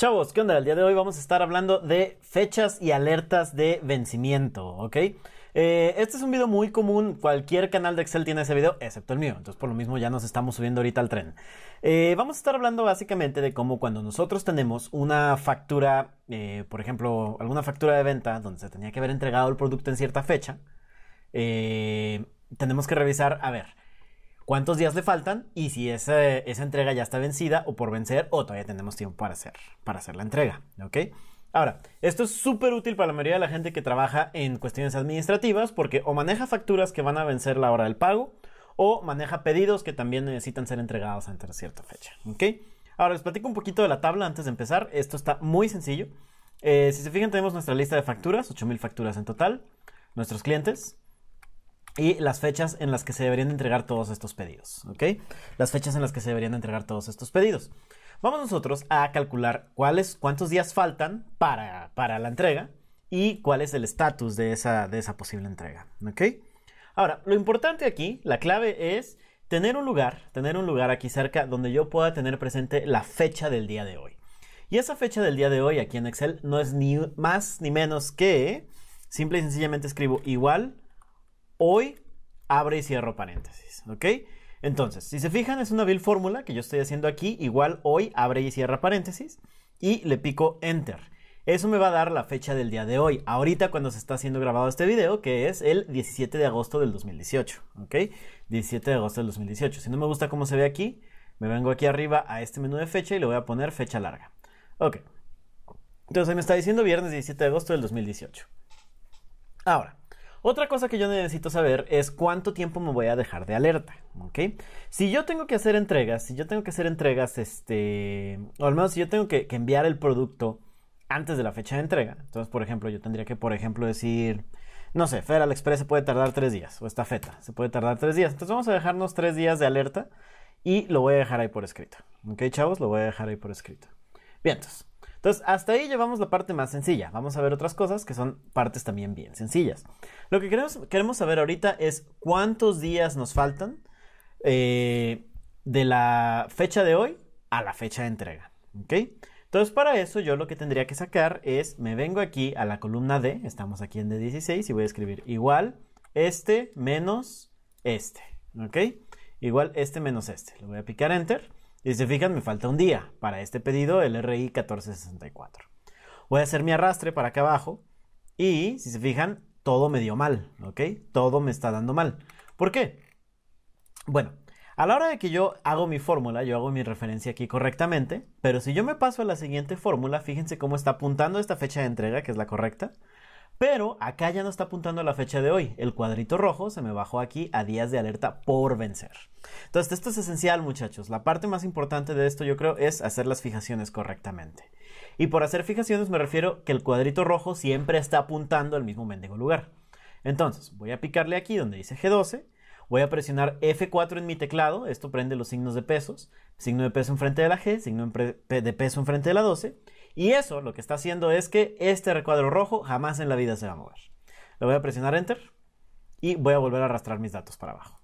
Chavos, ¿qué onda? El día de hoy vamos a estar hablando de fechas y alertas de vencimiento, ¿ok? Eh, este es un video muy común, cualquier canal de Excel tiene ese video, excepto el mío, entonces por lo mismo ya nos estamos subiendo ahorita al tren. Eh, vamos a estar hablando básicamente de cómo cuando nosotros tenemos una factura, eh, por ejemplo, alguna factura de venta donde se tenía que haber entregado el producto en cierta fecha, tenemos que revisar, a ver, cuántos días le faltan y si esa, esa entrega ya está vencida o por vencer o todavía tenemos tiempo para hacer, para hacer la entrega. ¿Ok? Ahora, esto es súper útil para la mayoría de la gente que trabaja en cuestiones administrativas porque o maneja facturas que van a vencer la hora del pago o maneja pedidos que también necesitan ser entregados antes de cierta fecha. ¿Ok? Ahora les platico un poquito de la tabla antes de empezar. Esto está muy sencillo. Eh, si se fijan, tenemos nuestra lista de facturas, 8000 facturas en total, nuestros clientes, y las fechas en las que se deberían entregar todos estos pedidos, ¿ok? Las fechas en las que se deberían entregar todos estos pedidos. Vamos nosotros a calcular cuáles, cuántos días faltan para, la entrega y cuál es el estatus de esa, de esa posible entrega, ¿ok? Ahora, lo importante aquí, la clave es tener un lugar, tener un lugar aquí cerca donde yo pueda tener presente la fecha del día de hoy. Y esa fecha del día de hoy aquí en Excel no es ni más ni menos que, simple y sencillamente escribo igual hoy abre y cierro paréntesis, ¿ok? Entonces, si se fijan, es una vil fórmula que yo estoy haciendo aquí, igual hoy abre y cierra paréntesis, y le pico Enter. Eso me va a dar la fecha del día de hoy, ahorita cuando se está haciendo grabado este video, que es el 17 de agosto del 2018, ¿ok? 17 de agosto del 2018. Si no me gusta cómo se ve aquí, me vengo aquí arriba a este menú de fecha y le voy a poner fecha larga. Ok. Entonces me está diciendo viernes 17 de agosto del 2018. Ahora, otra cosa que yo necesito saber es cuánto tiempo me voy a dejar de alerta, ¿ok? Si yo tengo que hacer entregas, si yo tengo que hacer entregas, este, o al menos si yo tengo que, enviar el producto antes de la fecha de entrega, entonces, por ejemplo, yo tendría que, por ejemplo, decir, no sé, Federal Express se puede tardar tres días, o esta feta se puede tardar tres días, entonces vamos a dejarnos tres días de alerta y lo voy a dejar ahí por escrito, ¿ok, chavos? Lo voy a dejar ahí por escrito. Bien, entonces. Entonces, hasta ahí llevamos la parte más sencilla. Vamos a ver otras cosas que son partes también bien sencillas. Lo que queremos, queremos saber ahorita es cuántos días nos faltan eh, de la fecha de hoy a la fecha de entrega. ¿Ok? Entonces, para eso yo lo que tendría que sacar es, me vengo aquí a la columna D, estamos aquí en D16 y voy a escribir igual este menos este. Igual este menos este. Le voy a picar Enter. Y si se fijan, me falta un día para este pedido, el RI 1464. Voy a hacer mi arrastre para acá abajo. Y si se fijan, todo me dio mal, ¿ok? Todo me está dando mal. ¿Por qué? Bueno, a la hora de que yo hago mi fórmula, yo hago mi referencia aquí correctamente, pero si yo me paso a la siguiente fórmula, fíjense cómo está apuntando esta fecha de entrega, que es la correcta, pero acá ya no está apuntando a la fecha de hoy. El cuadrito rojo se me bajó aquí a días de alerta por vencer. Entonces, esto es esencial, muchachos. La parte más importante de esto, yo creo, es hacer las fijaciones correctamente. Y por hacer fijaciones me refiero que el cuadrito rojo siempre está apuntando al mismo mendigo lugar. Entonces, voy a picarle aquí donde dice G12. Voy a presionar F4 en mi teclado. Esto prende los signos de pesos. Signo de peso enfrente de la G, signo de peso enfrente de la 12 y eso lo que está haciendo es que este recuadro rojo jamás en la vida se va a mover. Le voy a presionar Enter y voy a volver a arrastrar mis datos para abajo.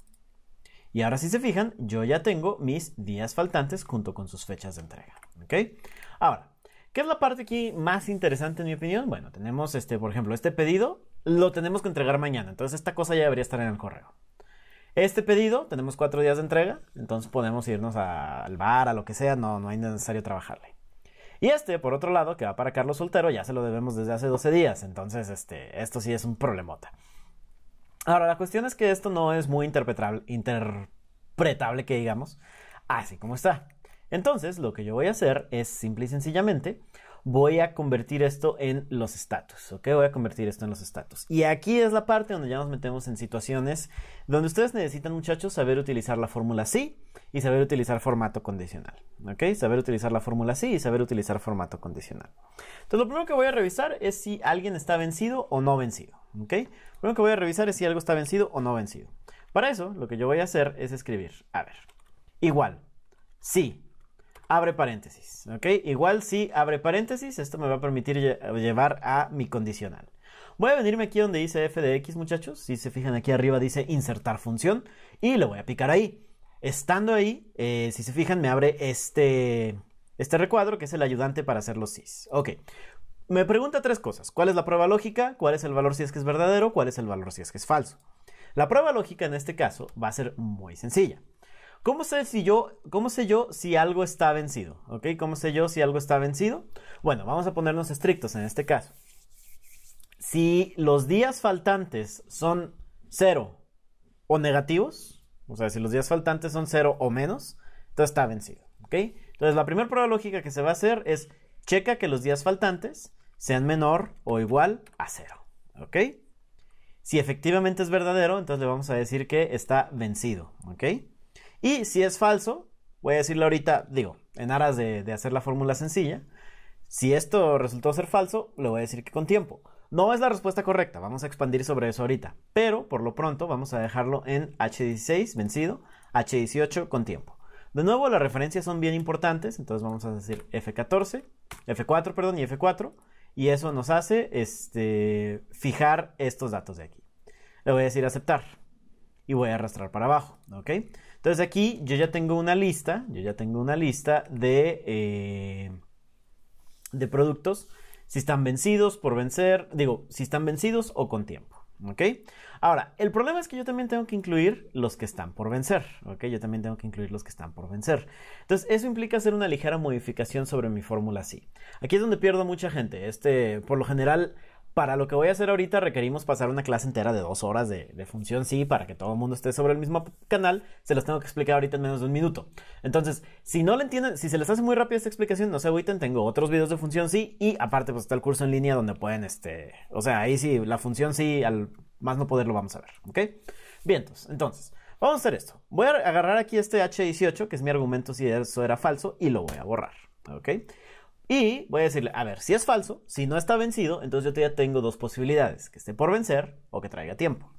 Y ahora si se fijan, yo ya tengo mis días faltantes junto con sus fechas de entrega. ¿Ok? Ahora, ¿qué es la parte aquí más interesante en mi opinión? Bueno, tenemos este, por ejemplo, este pedido lo tenemos que entregar mañana. Entonces esta cosa ya debería estar en el correo. Este pedido, tenemos cuatro días de entrega, entonces podemos irnos al bar, a lo que sea, no, no hay necesario trabajarle. Y este, por otro lado, que va para Carlos Soltero, ya se lo debemos desde hace 12 días. Entonces, este, esto sí es un problemota. Ahora, la cuestión es que esto no es muy interpretable, que digamos, así como está. Entonces, lo que yo voy a hacer es simple y sencillamente voy a convertir esto en los estatus, ¿ok? Voy a convertir esto en los estatus. Y aquí es la parte donde ya nos metemos en situaciones donde ustedes necesitan, muchachos, saber utilizar la fórmula sí y saber utilizar formato condicional, ¿ok? Saber utilizar la fórmula sí y saber utilizar formato condicional. Entonces, lo primero que voy a revisar es si alguien está vencido o no vencido, ¿ok? Lo primero que voy a revisar es si algo está vencido o no vencido. Para eso, lo que yo voy a hacer es escribir, a ver, igual, sí, abre paréntesis, ¿ok? Igual si abre paréntesis, esto me va a permitir llevar a mi condicional. Voy a venirme aquí donde dice f de x, muchachos. Si se fijan aquí arriba dice insertar función y lo voy a picar ahí. Estando ahí, eh, si se fijan, me abre este, este recuadro que es el ayudante para hacer los sys. Ok, me pregunta tres cosas. ¿Cuál es la prueba lógica? ¿Cuál es el valor si es que es verdadero? ¿Cuál es el valor si es que es falso? La prueba lógica en este caso va a ser muy sencilla. ¿Cómo sé, si yo, sé yo si algo está vencido? ¿Cómo sé yo si algo está vencido? Bueno, vamos a ponernos estrictos en este caso. Si los días faltantes son cero o negativos, o sea, si los días faltantes son cero o menos, entonces está vencido. ¿Ok? Entonces, la primera prueba lógica que se va a hacer es checa que los días faltantes sean menor o igual a cero. Si efectivamente es verdadero, entonces le vamos a decir que está vencido. ¿Ok? Y si es falso, voy a decirle ahorita, digo, en aras de, hacer la fórmula sencilla, si esto resultó ser falso, le voy a decir que con tiempo. No es la respuesta correcta, vamos a expandir sobre eso ahorita, pero por lo pronto vamos a dejarlo en H16 vencido, H18 con tiempo. De nuevo, las referencias son bien importantes, entonces vamos a decir F14, F4, perdón, y F4, y eso nos hace este, fijar estos datos de aquí. Le voy a decir aceptar y voy a arrastrar para abajo, ¿ok? Entonces aquí yo ya tengo una lista, yo ya tengo una lista de, eh, de productos, si están vencidos, por vencer, digo, si están vencidos o con tiempo. ¿Ok? Ahora, el problema es que yo también tengo que incluir los que están por vencer. ¿Ok? Yo también tengo que incluir los que están por vencer. Entonces, eso implica hacer una ligera modificación sobre mi fórmula así. Aquí es donde pierdo mucha gente. Este, por lo general, para lo que voy a hacer ahorita requerimos pasar una clase entera de dos horas de, función sí para que todo el mundo esté sobre el mismo canal. Se los tengo que explicar ahorita en menos de un minuto. Entonces, si no lo entienden, si se les hace muy rápida esta explicación, no se agüiten, tengo otros videos de función sí y aparte pues está el curso en línea donde pueden, este, o sea, ahí sí, la función sí, al más no poder lo vamos a ver, ¿ok? Bien, entonces, vamos a hacer esto. Voy a agarrar aquí este H18, que es mi argumento si eso era falso, y lo voy a borrar, ¿ok? Y voy a decirle, a ver, si es falso, si no está vencido, entonces yo ya tengo dos posibilidades, que esté por vencer o que traiga tiempo.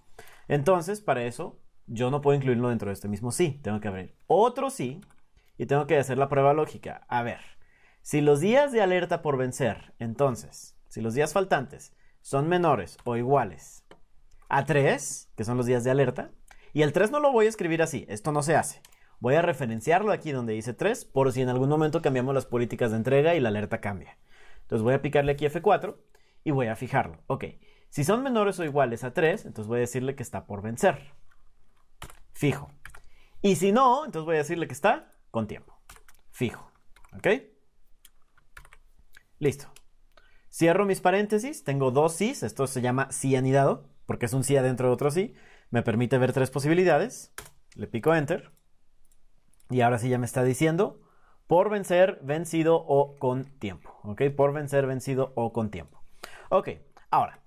Entonces, para eso, yo no puedo incluirlo dentro de este mismo sí. Tengo que abrir otro sí y tengo que hacer la prueba lógica. A ver, si los días de alerta por vencer, entonces, si los días faltantes son menores o iguales a 3, que son los días de alerta, y el 3 no lo voy a escribir así, esto no se hace. Voy a referenciarlo aquí donde dice 3 por si en algún momento cambiamos las políticas de entrega y la alerta cambia. Entonces voy a picarle aquí F4 y voy a fijarlo. Ok, si son menores o iguales a 3, entonces voy a decirle que está por vencer. Fijo. Y si no, entonces voy a decirle que está con tiempo. Fijo. ¿Ok? Listo. Cierro mis paréntesis, tengo dos sís, esto se llama sí anidado, porque es un sí adentro de otro sí, me permite ver tres posibilidades, le pico enter, y ahora sí ya me está diciendo por vencer, vencido o con tiempo. ¿Ok? Por vencer, vencido o con tiempo. Ok, ahora.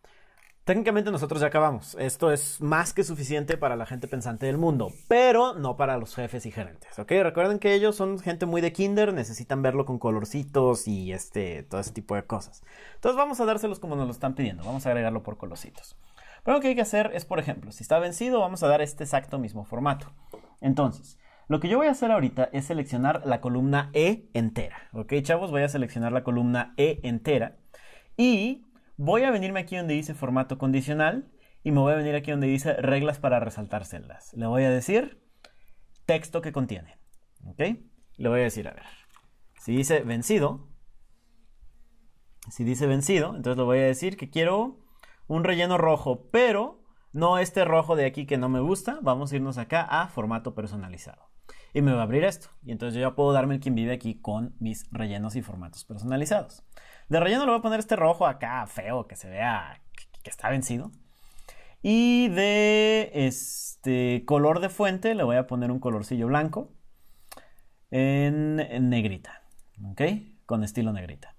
Técnicamente nosotros ya acabamos. Esto es más que suficiente para la gente pensante del mundo, pero no para los jefes y gerentes. ¿Ok? Recuerden que ellos son gente muy de kinder, necesitan verlo con colorcitos y este, todo ese tipo de cosas. Entonces vamos a dárselos como nos lo están pidiendo. Vamos a agregarlo por colorcitos. Pero lo que hay que hacer es, por ejemplo, si está vencido, vamos a dar este exacto mismo formato. Entonces, lo que yo voy a hacer ahorita es seleccionar la columna E entera. ¿Ok, chavos? Voy a seleccionar la columna E entera. Y voy a venirme aquí donde dice formato condicional. Y me voy a venir aquí donde dice reglas para resaltar celdas. Le voy a decir texto que contiene. ¿Ok? Le voy a decir, a ver. Si dice vencido. Si dice vencido, entonces le voy a decir que quiero un relleno rojo, pero no este rojo de aquí que no me gusta. Vamos a irnos acá a formato personalizado y me va a abrir esto. Y entonces yo ya puedo darme el quien vive aquí con mis rellenos y formatos personalizados. De relleno le voy a poner este rojo acá, feo, que se vea que está vencido. Y de este color de fuente le voy a poner un colorcillo blanco en, negrita, ¿ok? Con estilo negrita.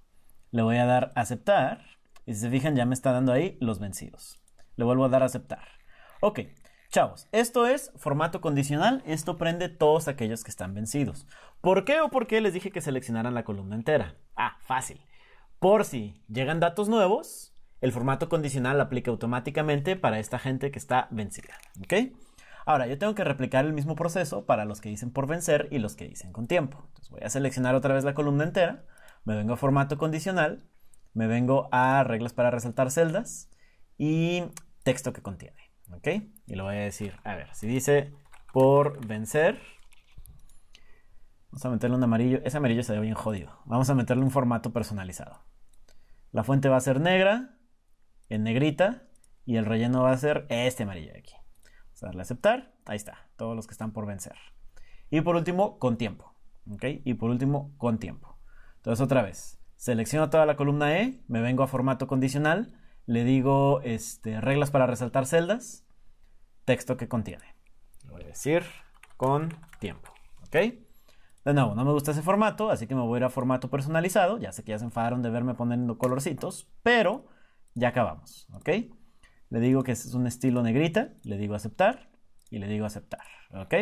Le voy a dar aceptar. Y si se fijan, ya me está dando ahí los vencidos. Le vuelvo a dar aceptar. Ok, Chavos, esto es formato condicional, esto prende todos aquellos que están vencidos. ¿Por qué o por qué les dije que seleccionaran la columna entera? Ah, fácil. Por si llegan datos nuevos, el formato condicional aplica automáticamente para esta gente que está vencida, ¿ok? Ahora, yo tengo que replicar el mismo proceso para los que dicen por vencer y los que dicen con tiempo. Entonces voy a seleccionar otra vez la columna entera, me vengo a formato condicional, me vengo a reglas para resaltar celdas y texto que contiene. Y lo voy a decir, a ver, si dice por vencer, vamos a meterle un amarillo. Ese amarillo se ve bien jodido. Vamos a meterle un formato personalizado. La fuente va a ser negra, en negrita, y el relleno va a ser este amarillo de aquí. Vamos a darle a aceptar. Ahí está, todos los que están por vencer. Y por último, con tiempo. ¿Ok? Y por último, con tiempo. Entonces otra vez, selecciono toda la columna E, me vengo a formato condicional le digo este, reglas para resaltar celdas, texto que contiene. Lo voy a decir con tiempo, ¿ok? De nuevo, no me gusta ese formato, así que me voy a ir a formato personalizado. Ya sé que ya se enfadaron de verme poniendo colorcitos, pero ya acabamos, ¿ok? Le digo que es un estilo negrita, le digo aceptar y le digo aceptar, ¿ok?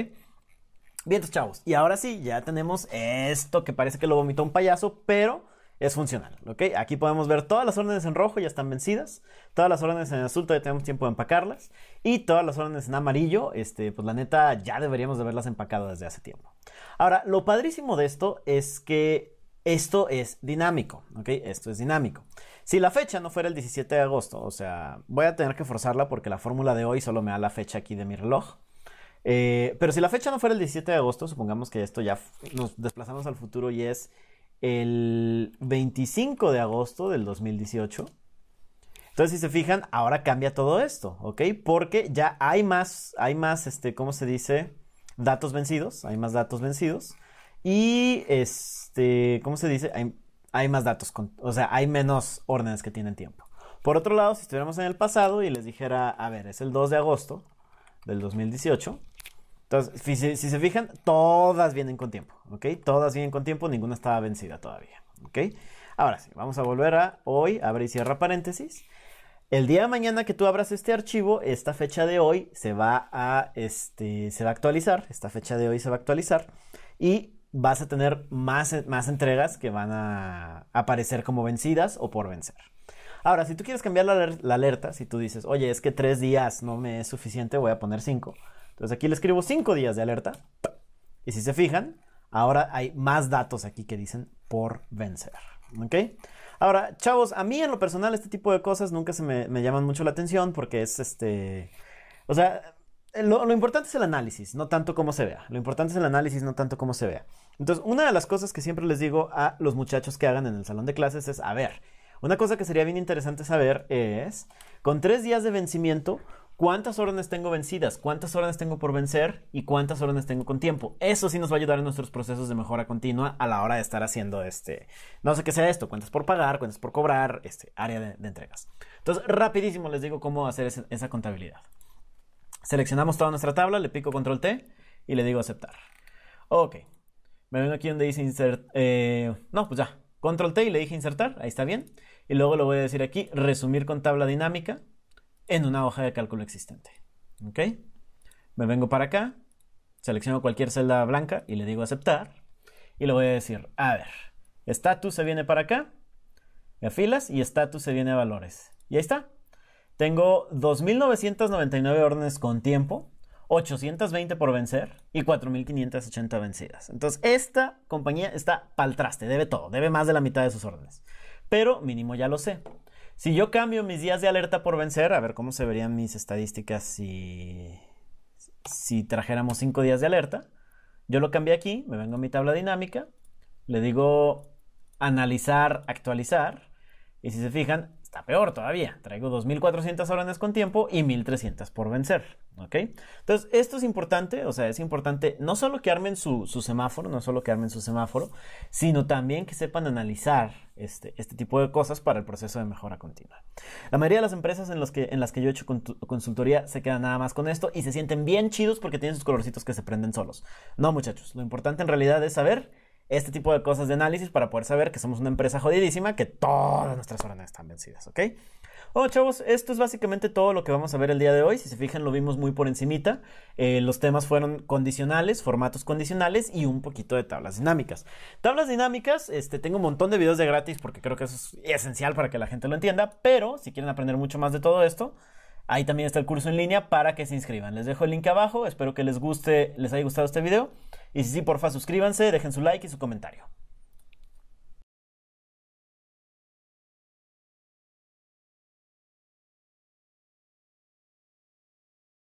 Bien, chavos, y ahora sí, ya tenemos esto que parece que lo vomitó un payaso, pero es funcional. ¿ok? Aquí podemos ver todas las órdenes en rojo ya están vencidas, todas las órdenes en azul todavía tenemos tiempo de empacarlas y todas las órdenes en amarillo, este, pues la neta ya deberíamos de haberlas empacado desde hace tiempo. Ahora, lo padrísimo de esto es que esto es dinámico, ¿ok? Esto es dinámico. Si la fecha no fuera el 17 de agosto, o sea, voy a tener que forzarla porque la fórmula de hoy solo me da la fecha aquí de mi reloj. Eh, pero si la fecha no fuera el 17 de agosto, supongamos que esto ya nos desplazamos al futuro y es el 25 de agosto del 2018. Entonces, si se fijan, ahora cambia todo esto, ¿ok? Porque ya hay más, hay más, este, ¿cómo se dice? Datos vencidos, hay más datos vencidos. Y, este, ¿cómo se dice? Hay, hay más datos, con, o sea, hay menos órdenes que tienen tiempo. Por otro lado, si estuviéramos en el pasado y les dijera, a ver, es el 2 de agosto del 2018 entonces, si, se fijan, todas vienen con tiempo, ¿ok? Todas vienen con tiempo, ninguna estaba vencida todavía, ¿ok? Ahora sí, vamos a volver a hoy, abre y cierra paréntesis. El día de mañana que tú abras este archivo, esta fecha de hoy se va a, este, se actualizar, esta fecha de hoy se va a actualizar y vas a tener más, entregas que van a aparecer como vencidas o por vencer. Ahora, si tú quieres cambiar la alerta, si tú dices, oye, es que tres días no me es suficiente, voy a poner cinco entonces aquí le escribo 5 días de alerta. Y si se fijan, ahora hay más datos aquí que dicen por vencer. ¿Ok? Ahora, chavos, a mí en lo personal este tipo de cosas nunca se me, llaman mucho la atención porque es este... O sea, lo, importante es el análisis, no tanto cómo se vea. Lo importante es el análisis, no tanto cómo se vea. Entonces, una de las cosas que siempre les digo a los muchachos que hagan en el salón de clases es, a ver, una cosa que sería bien interesante saber es, con tres días de vencimiento, cuántas órdenes tengo vencidas, cuántas órdenes tengo por vencer y cuántas órdenes tengo con tiempo. Eso sí nos va a ayudar en nuestros procesos de mejora continua a la hora de estar haciendo este, no sé qué sea esto, cuentas por pagar, cuentas por cobrar, este área de, entregas. Entonces, rapidísimo les digo cómo hacer esa, contabilidad. Seleccionamos toda nuestra tabla, le pico control T y le digo aceptar. Ok, me vengo aquí donde dice insert, eh, no, pues ya, control T y le dije insertar, ahí está bien. Y luego lo voy a decir aquí resumir con tabla dinámica en una hoja de cálculo existente. ¿Ok? Me vengo para acá, selecciono cualquier celda blanca y le digo aceptar. Y le voy a decir, a ver, status se viene para acá, me filas y status se viene a valores. Y ahí está. Tengo 2.999 órdenes con tiempo, 820 por vencer y 4.580 vencidas. Entonces, esta compañía está paltraste, traste, debe todo, debe más de la mitad de sus órdenes. Pero mínimo ya lo sé. Si yo cambio mis días de alerta por vencer, a ver cómo se verían mis estadísticas si, si trajéramos 5 días de alerta. Yo lo cambié aquí, me vengo a mi tabla dinámica, le digo analizar, actualizar. Y si se fijan, peor todavía. Traigo 2.400 horas con tiempo y 1.300 por vencer. ¿Ok? Entonces, esto es importante. O sea, es importante no solo que armen su, semáforo, no solo que armen su semáforo, sino también que sepan analizar este, este tipo de cosas para el proceso de mejora continua. La mayoría de las empresas en, que, en las que yo he hecho consultoría se quedan nada más con esto y se sienten bien chidos porque tienen sus colorcitos que se prenden solos. No, muchachos. Lo importante en realidad es saber este tipo de cosas de análisis para poder saber que somos una empresa jodidísima, que todas nuestras órdenes están vencidas, ¿ok? Bueno, chavos, esto es básicamente todo lo que vamos a ver el día de hoy. Si se fijan, lo vimos muy por encimita. Eh, los temas fueron condicionales, formatos condicionales y un poquito de tablas dinámicas. Tablas dinámicas, este, tengo un montón de videos de gratis porque creo que eso es esencial para que la gente lo entienda, pero si quieren aprender mucho más de todo esto, ahí también está el curso en línea para que se inscriban. Les dejo el link abajo, espero que les guste, les haya gustado este video. Y si sí, porfa, suscríbanse, dejen su like y su comentario.